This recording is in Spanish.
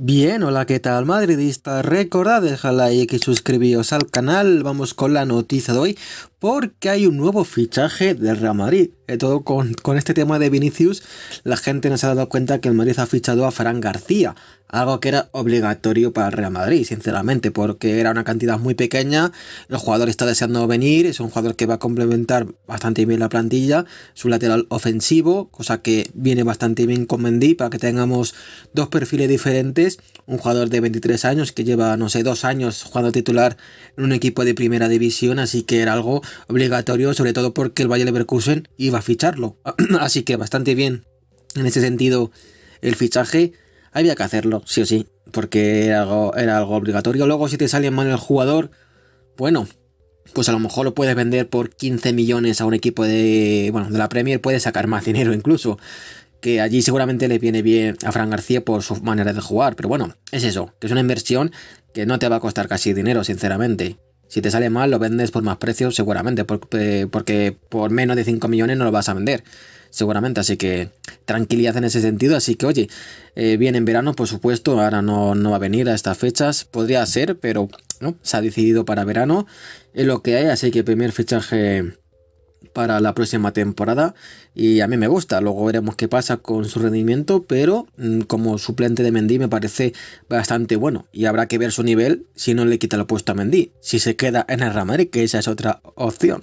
Bien, hola, ¿qué tal madridista? Recordad dejar like y suscribiros al canal. Vamos con la noticia de hoy, porque hay un nuevo fichaje del Real Madrid. Todo con, con, este tema de Vinicius, la gente no se ha dado cuenta que el Madrid ha fichado a Fran García, algo que era obligatorio para el Real Madrid, sinceramente, porque era una cantidad muy pequeña, el jugador está deseando venir, es un jugador que va a complementar bastante bien la plantilla, su lateral ofensivo, cosa que viene bastante bien con Mendy, para que tengamos dos perfiles diferentes, un jugador de 23 años que lleva, no sé, dos años jugando titular en un equipo de primera división, así que era algo obligatorio, sobre todo porque el Bayer Leverkusen iba a ficharlo. Así que bastante bien en ese sentido el fichaje. Había que hacerlo, sí o sí, porque era algo, era algo obligatorio. Luego, si te sale mal el jugador, bueno, pues a lo mejor lo puedes vender por 15 millones a un equipo de, bueno, de la Premier, puedes sacar más dinero incluso. Que allí seguramente le viene bien a Fran García por su manera de jugar, pero bueno, es eso, que es una inversión que no te va a costar casi dinero, sinceramente. Si te sale mal, lo vendes por más precio seguramente, eh, porque, por menos de 5 millones no lo vas a vender seguramente. Así que tranquilidad en ese sentido. Así que, oye, viene eh, en verano, por supuesto. Ahora no, no, va a venir a estas fechas. Podría ser, pero no, se ha decidido para verano. Es lo que hay. Así que primer fichaje para la próxima temporada y a mí me gusta. Luego veremos qué pasa con su rendimiento, pero mm, como suplente de Mendy me parece bastante bueno y habrá que ver su nivel si no le quita la puesto a Mendy, si se queda en el Real que esa es otra opción.